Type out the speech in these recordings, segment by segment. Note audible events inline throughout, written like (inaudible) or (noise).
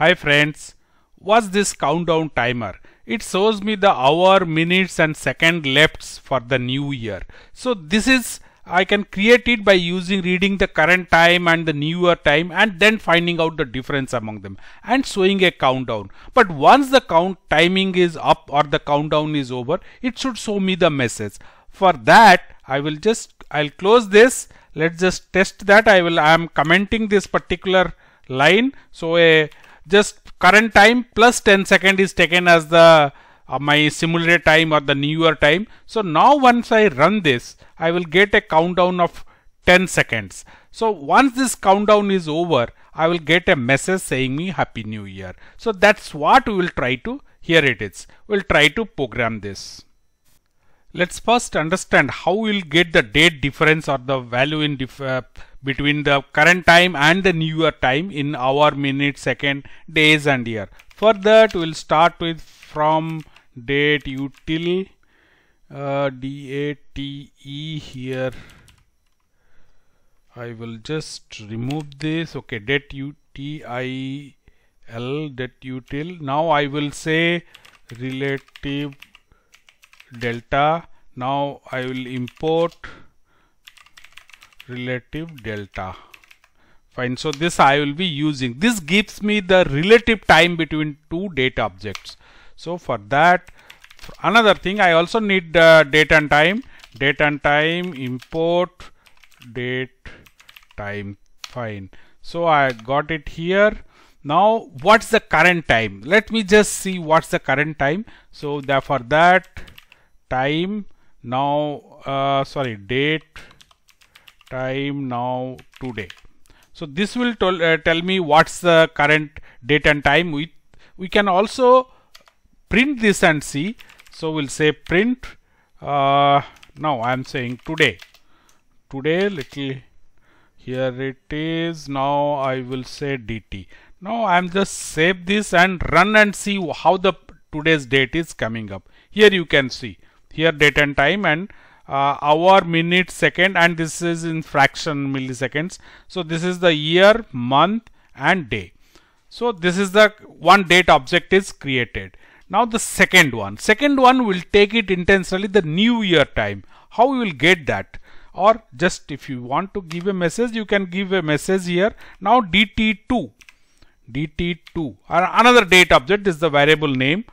Hi friends, what's this countdown timer? It shows me the hour, minutes and second lefts for the new year. So this is I can create it by using reading the current time and the newer time and then finding out the difference among them and showing a countdown. But once the count timing is up or the countdown is over, it should show me the message. For that, I will just, I'll close this. Let's just test that. I will, I am commenting this particular line. So a just current time plus 10 second is taken as the uh, my simulated time or the newer time. So now once I run this, I will get a countdown of 10 seconds. So once this countdown is over, I will get a message saying me Happy New Year. So that's what we will try to, here it is. We'll try to program this. Let's first understand how we'll get the date difference or the value in dif uh, between the current time and the newer time in hour, minute, second, days and year. For that we will start with from date util uh, D-A-T-E here. I will just remove this. Okay, date U-T-I-L, date util. Now I will say relative delta. Now I will import relative delta fine so this I will be using this gives me the relative time between two data objects so for that another thing I also need the date and time date and time import date time fine so I got it here now what's the current time let me just see what's the current time so therefore that time now uh, sorry date time now today so this will uh, tell me what's the current date and time we we can also print this and see so we'll say print uh, now I'm saying today today little here it is now I will say DT now I'm just save this and run and see how the today's date is coming up here you can see here date and time and uh, hour minute second and this is in fraction milliseconds so this is the year month and day so this is the one date object is created now the second one second one will take it intentionally the new year time how you will get that or just if you want to give a message you can give a message here now dt2 dt2 or another date object is the variable name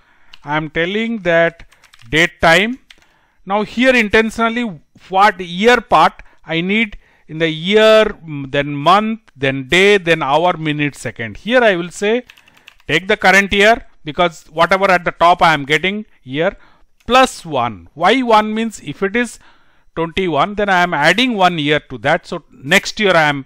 I am telling that date time now here intentionally what year part I need in the year, then month, then day, then hour, minute, second. Here I will say take the current year because whatever at the top I am getting here plus 1. Why 1 means if it is 21 then I am adding one year to that. So next year I am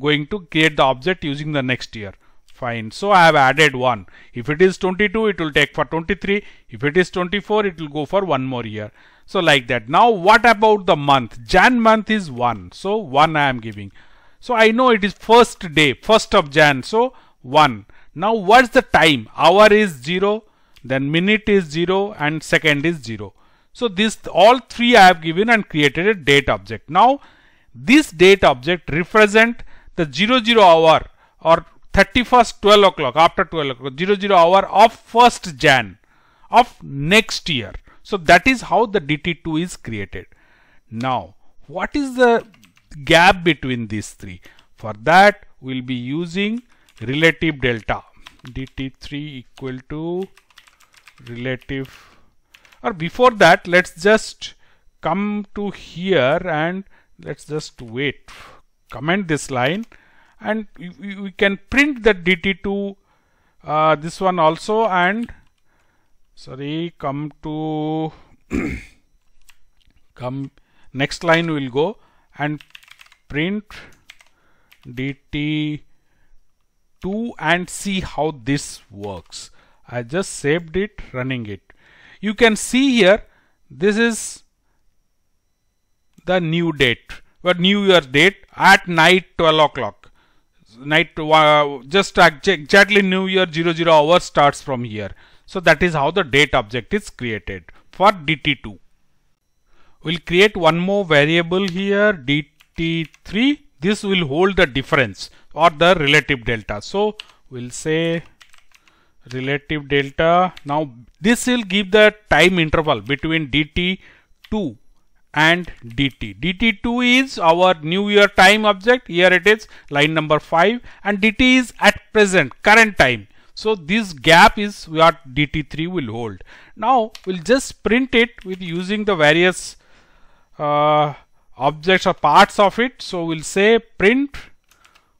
going to create the object using the next year. Fine. So I have added 1. If it is 22 it will take for 23. If it is 24 it will go for one more year. So like that. Now what about the month? Jan month is 1. So 1 I am giving. So I know it is first day, 1st of Jan. So 1. Now what's the time? Hour is 0, then minute is 0 and second is 0. So this all three I have given and created a date object. Now this date object represent the 00 hour or 31st 12 o'clock after 12 o'clock 00 hour of 1st Jan of next year. So that is how the DT2 is created. Now, what is the gap between these three? For that, we'll be using relative delta. DT3 equal to relative or before that, let's just come to here and let's just wait, comment this line and we, can print the DT2 uh, this one also and sorry come to (clears throat) come next line will go and print dt2 and see how this works I just saved it running it you can see here this is the new date but new year date at night 12 o'clock night uh, just exactly new year 00 hour starts from here so that is how the date object is created for DT2. We'll create one more variable here DT3. This will hold the difference or the relative delta. So we'll say relative delta. Now this will give the time interval between DT2 and DT. DT2 is our new year time object. Here it is line number 5 and DT is at present current time. So this gap is what DT3 will hold. Now we'll just print it with using the various uh, objects or parts of it. So we'll say print,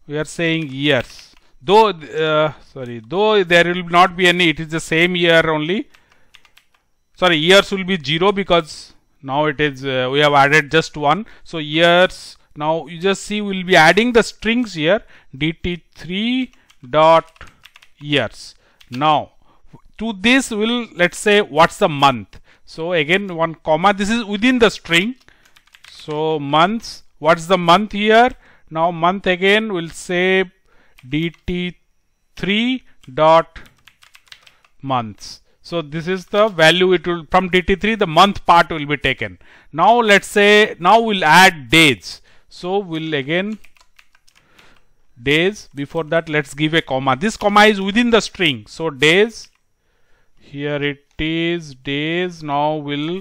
we are saying years. Though, uh, sorry, though there will not be any, it is the same year only. Sorry, years will be 0 because now it is, uh, we have added just one. So years, now you just see we'll be adding the strings here, dt3 dot years now to this will let's say what's the month so again one comma this is within the string so months what's the month here now month again will say dt3 dot months so this is the value it will from dt3 the month part will be taken now let's say now we'll add days so we'll again days before that let's give a comma this comma is within the string so days here it is days now we will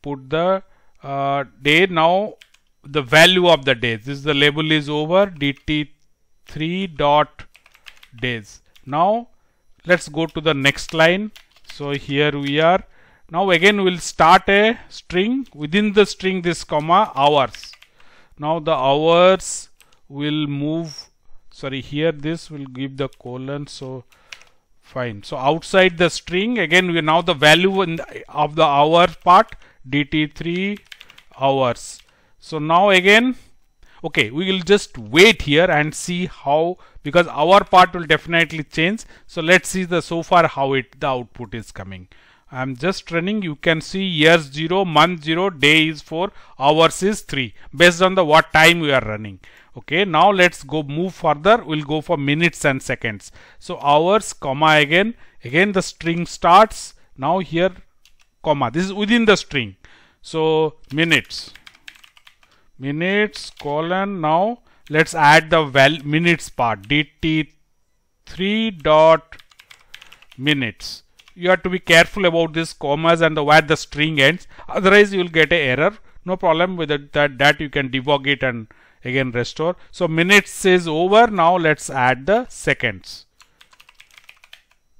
put the uh, day now the value of the days this the label is over dt3 dot days now let's go to the next line so here we are now again we'll start a string within the string this comma hours now the hours will move sorry here this will give the colon so fine so outside the string again we now the value the, of the hour part dt3 hours so now again okay we will just wait here and see how because our part will definitely change so let's see the so far how it the output is coming I'm just running you can see years 0 month 0 day is 4 hours is 3 based on the what time we are running okay now let's go move further we'll go for minutes and seconds so hours comma again again the string starts now here comma this is within the string so minutes minutes colon now let's add the val minutes part dt3 dot minutes you have to be careful about this commas and the where the string ends otherwise you will get a error no problem with that that you can debug it and again restore so minutes is over now let's add the seconds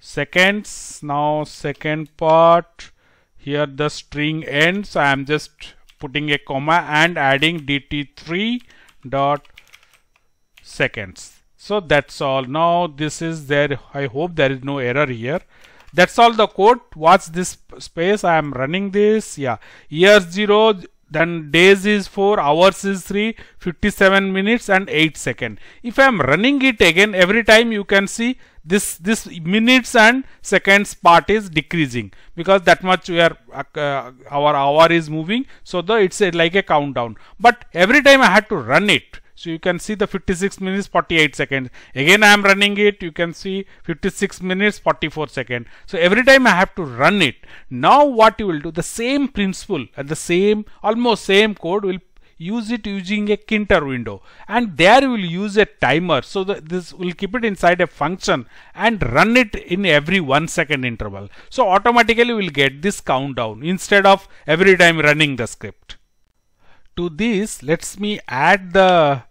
seconds now second part here the string ends I am just putting a comma and adding dt3 dot seconds so that's all now this is there I hope there is no error here that's all the code watch this space I am running this yeah year 0 then days is 4 hours is 3 57 minutes and 8 second if i am running it again every time you can see this this minutes and seconds part is decreasing because that much we are uh, our hour is moving so the it's a, like a countdown but every time i had to run it so you can see the 56 minutes 48 seconds. Again I am running it. You can see 56 minutes 44 seconds. So every time I have to run it. Now what you will do the same principle and the same almost same code will use it using a Kinter window and there you will use a timer. So this will keep it inside a function and run it in every one second interval. So automatically we will get this countdown instead of every time running the script. To this let's me add the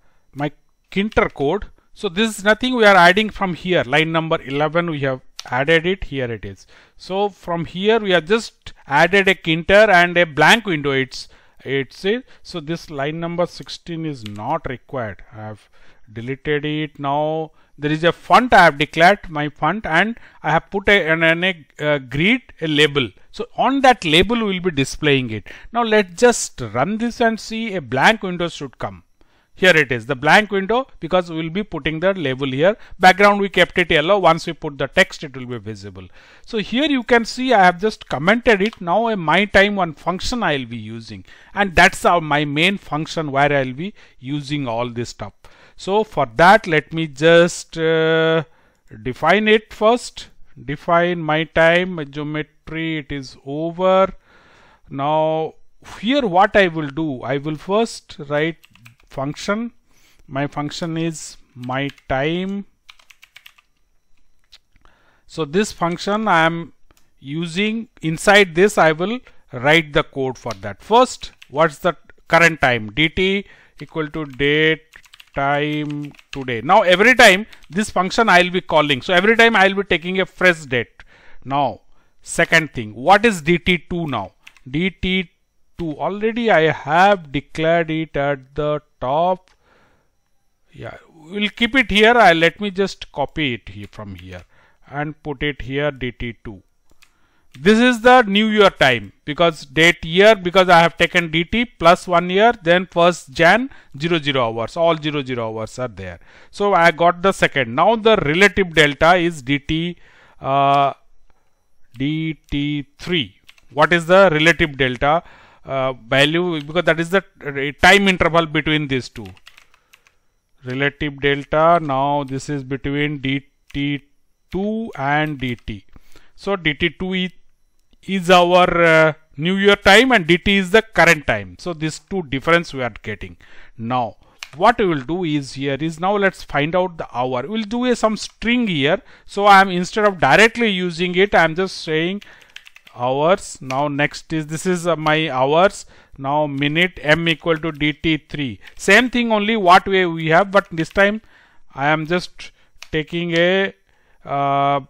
kinter code. So this is nothing we are adding from here. Line number 11 we have added it here it is. So from here we have just added a kinter and a blank window. It's it's it. So this line number 16 is not required. I have deleted it now. There is a font I have declared my font and I have put a, an, an a, a uh, grid a label. So on that label we will be displaying it. Now let's just run this and see a blank window should come here it is the blank window because we will be putting the label here background we kept it yellow once we put the text it will be visible so here you can see I have just commented it now a my time one function I'll be using and that's our my main function where I'll be using all this stuff so for that let me just uh, define it first define my time geometry it is over now here what I will do I will first write function my function is my time so this function I am using inside this I will write the code for that first what's the current time dt equal to date time today now every time this function I'll be calling so every time I'll be taking a fresh date now second thing what is dt2 now dt 2 already I have declared it at the top yeah we'll keep it here I let me just copy it here from here and put it here dt2 this is the new year time because date year because I have taken DT plus one year then first Jan 00 hours all 00 hours are there so I got the second now the relative delta is DT uh, DT3 what is the relative delta uh, value because that is the uh, time interval between these two relative delta now this is between dt2 and dt so dt2 is our uh, new year time and dt is the current time so these two difference we are getting now what we will do is here is now let's find out the hour we'll do a some string here so i am instead of directly using it i am just saying hours now next is this is uh, my hours now minute m equal to dt3 same thing only what way we have but this time I am just taking a uh,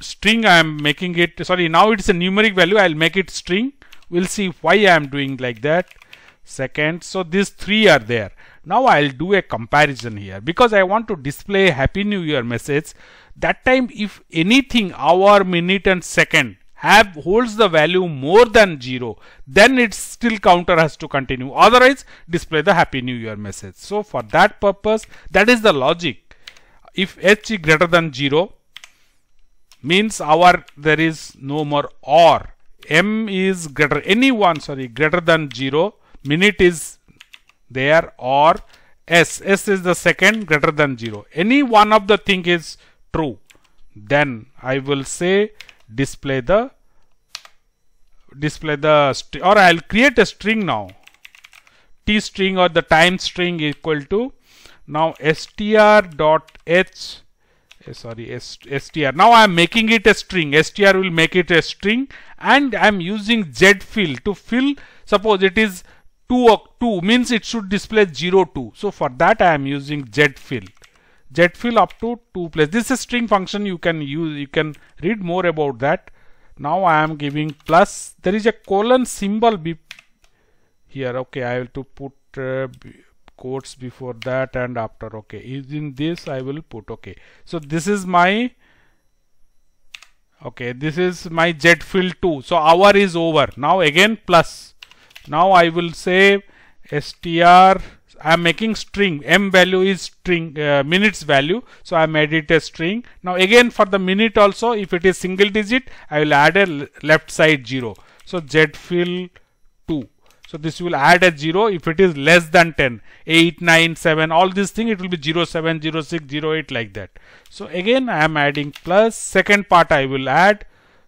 string I am making it sorry now it's a numeric value I'll make it string we'll see why I am doing like that second so these three are there now I'll do a comparison here because I want to display happy new year message that time if anything hour minute and second have holds the value more than 0 then its still counter has to continue otherwise display the happy new year message so for that purpose that is the logic if h greater than 0 means our there is no more or m is greater any one sorry greater than 0 minute is there or s s is the second greater than 0 any one of the thing is true then I will say display the display the or I'll create a string now t string or the time string equal to now str dot h eh, sorry str now i am making it a string str will make it a string and i am using z fill to fill suppose it is 2 2 means it should display 0 2 so for that i am using z fill jet fuel up to 2 place this is string function you can use you can read more about that now I am giving plus there is a colon symbol be here okay I will to put uh, quotes before that and after okay in this I will put okay so this is my okay this is my jet fuel 2 so hour is over now again plus now I will say str I'm making string m value is string uh, minutes value so I made it a string now again for the minute also if it is single digit I will add a left side 0 so z fill 2 so this will add a 0 if it is less than 10 8 9 7 all these thing it will be 0 7 0 6 0 8 like that so again I am adding plus second part I will add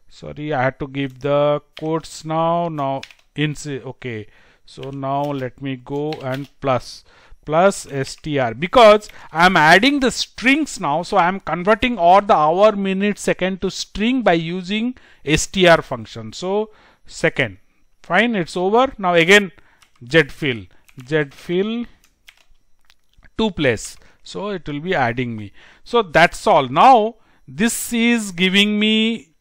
sorry I had to give the quotes now now in okay so now let me go and plus plus str because I'm adding the strings now so I'm converting all the hour minute second to string by using str function so second fine it's over now again fill z fill two place so it will be adding me so that's all now this is giving me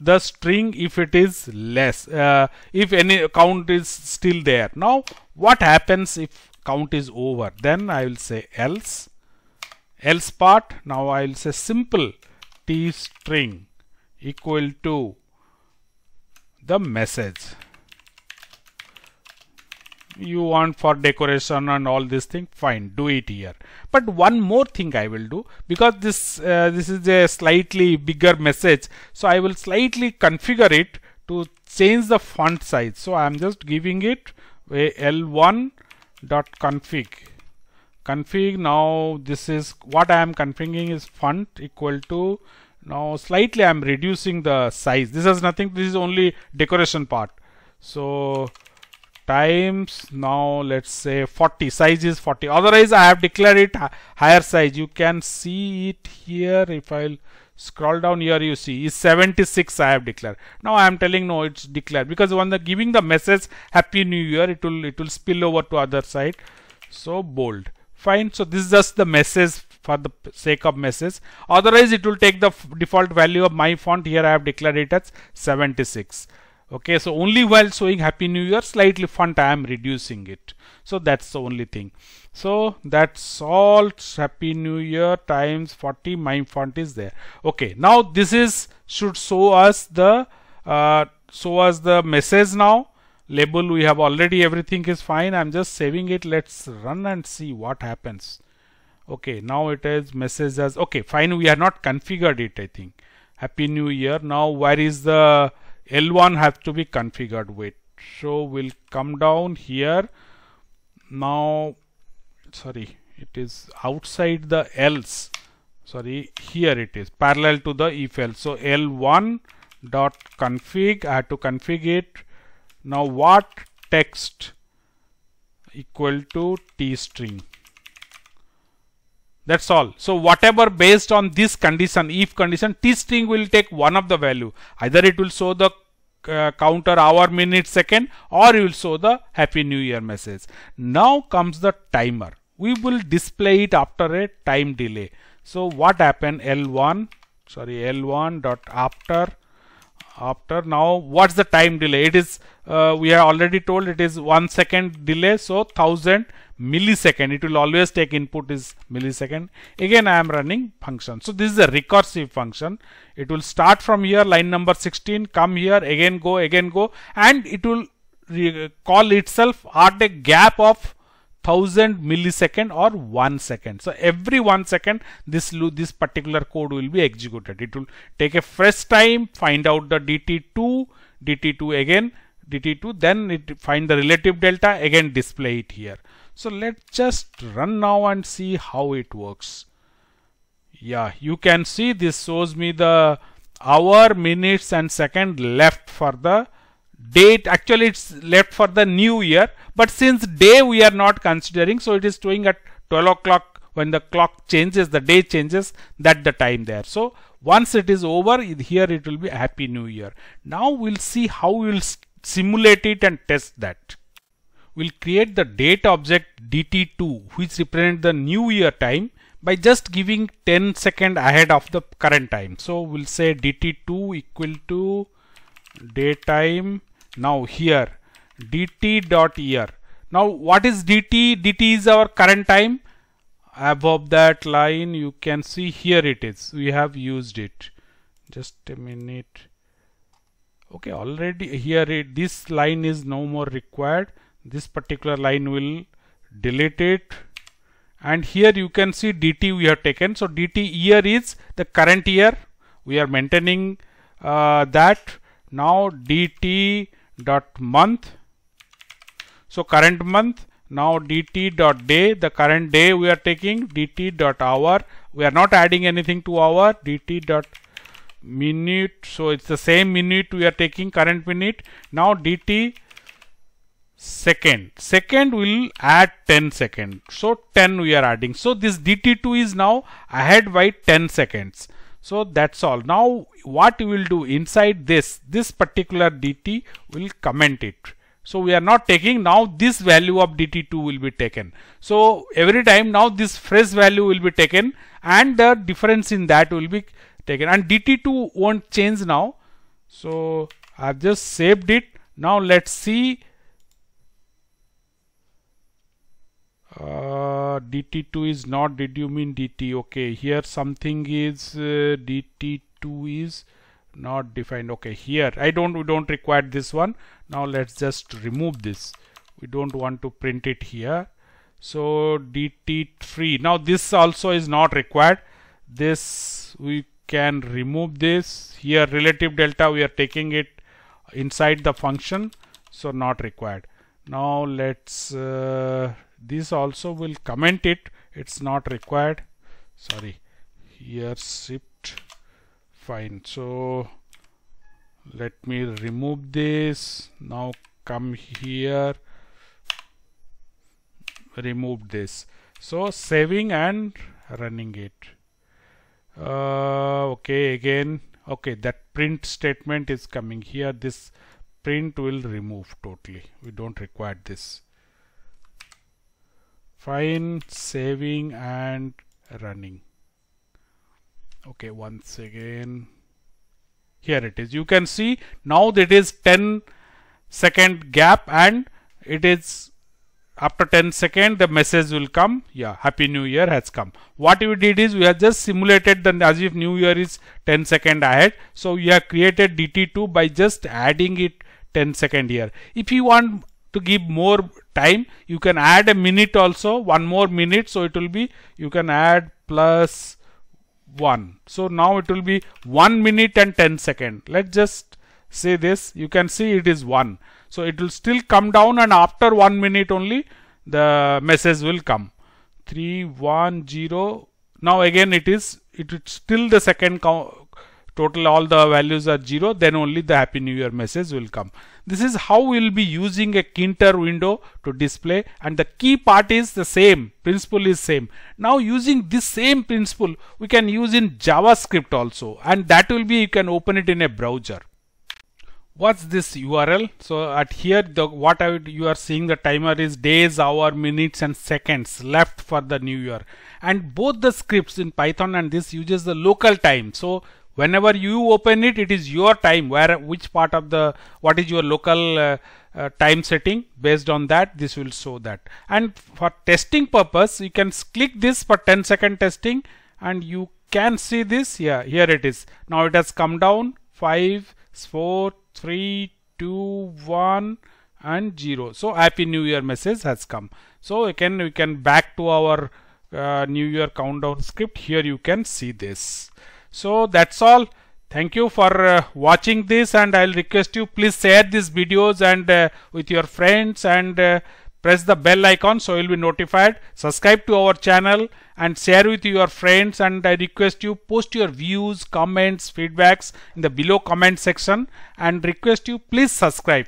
the string if it is less uh, if any count is still there now what happens if count is over then I will say else else part now I will say simple t string equal to the message you want for decoration and all this thing fine do it here but one more thing I will do because this uh, this is a slightly bigger message so I will slightly configure it to change the font size so I am just giving it a l1 dot config config now this is what I am configuring is font equal to now slightly I am reducing the size this is nothing this is only decoration part so times now let's say 40 size is 40 otherwise I have declared it higher size you can see it here if I'll scroll down here you see is 76 I have declared now I am telling no it's declared because when the giving the message happy new year it will it will spill over to other side so bold fine so this is just the message for the sake of message otherwise it will take the default value of my font here I have declared it as 76 okay so only while showing happy new year slightly font i am reducing it so that's the only thing so that's all happy new year times 40 my font is there okay now this is should show us the uh, show us the message now label we have already everything is fine i'm just saving it let's run and see what happens okay now it is message as okay fine we are not configured it i think happy new year now where is the L1 has to be configured with. So we'll come down here. Now, sorry, it is outside the else. Sorry, here it is parallel to the if else. So L1 dot config, I have to config it. Now what text equal to t string. That's all. So whatever based on this condition, if condition, t string will take one of the value. Either it will show the uh, counter hour, minute, second or you will show the happy new year message. Now comes the timer. We will display it after a time delay. So what happened L1, sorry L1 dot after after now what's the time delay it is uh, we are already told it is one second delay so thousand millisecond it will always take input is millisecond again I am running function so this is a recursive function it will start from here line number 16 come here again go again go and it will call itself at a gap of 1000 millisecond or 1 second. So every 1 second this this particular code will be executed. It will take a fresh time, find out the DT2, DT2 again, DT2, then it find the relative delta, again display it here. So let's just run now and see how it works. Yeah, you can see this shows me the hour, minutes and second left for the date actually it's left for the new year but since day we are not considering so it is showing at 12 o'clock when the clock changes the day changes that the time there so once it is over here it will be happy new year now we'll see how we'll simulate it and test that we'll create the date object dt2 which represent the new year time by just giving 10 second ahead of the current time so we'll say dt2 equal to time. Now here dt dot year. Now what is dt? dt is our current time. Above that line you can see here it is. We have used it. Just a minute. Okay, already here it, this line is no more required. This particular line will delete it and here you can see dt we have taken so dt year is the current year we are maintaining uh, that now dt dot month so current month now dt dot day the current day we are taking dt dot hour we are not adding anything to hour dt dot minute so it's the same minute we are taking current minute now dt second second will add 10 second so 10 we are adding so this dt2 is now ahead by 10 seconds so that's all now what you will do inside this this particular dt will comment it so we are not taking now this value of dt2 will be taken so every time now this fresh value will be taken and the difference in that will be taken and dt2 won't change now so I've just saved it now let's see Uh, dt2 is not did you mean dt okay here something is uh, dt2 is not defined okay here I don't we don't require this one now let's just remove this we don't want to print it here so dt3 now this also is not required this we can remove this here relative delta we are taking it inside the function so not required now let's uh, this also will comment it it's not required sorry here shift fine so let me remove this now come here remove this so saving and running it uh, okay again okay that print statement is coming here this print will remove totally we don't require this fine saving and running okay once again here it is you can see now that is 10 second gap and it is after 10 second the message will come yeah happy new year has come what we did is we have just simulated the as if new year is 10 second ahead so we have created dt2 by just adding it 10 second here if you want to give more time you can add a minute also one more minute so it will be you can add plus 1 so now it will be 1 minute and 10 second let's just say this you can see it is 1 so it will still come down and after 1 minute only the message will come 310 now again it is it is still the second count total all the values are 0 then only the happy new year message will come this is how we'll be using a kinter window to display and the key part is the same principle is same now using this same principle we can use in javascript also and that will be you can open it in a browser what's this url so at here the what I you are seeing the timer is days hour minutes and seconds left for the new year and both the scripts in python and this uses the local time so whenever you open it it is your time where which part of the what is your local uh, uh, time setting based on that this will show that and for testing purpose you can click this for 10 second testing and you can see this here yeah, here it is now it has come down 5 4 3 2 1 and 0 so happy new year message has come so again we can back to our uh, new year countdown script here you can see this so that's all thank you for uh, watching this and i'll request you please share these videos and uh, with your friends and uh, press the bell icon so you'll be notified subscribe to our channel and share with your friends and i request you post your views comments feedbacks in the below comment section and request you please subscribe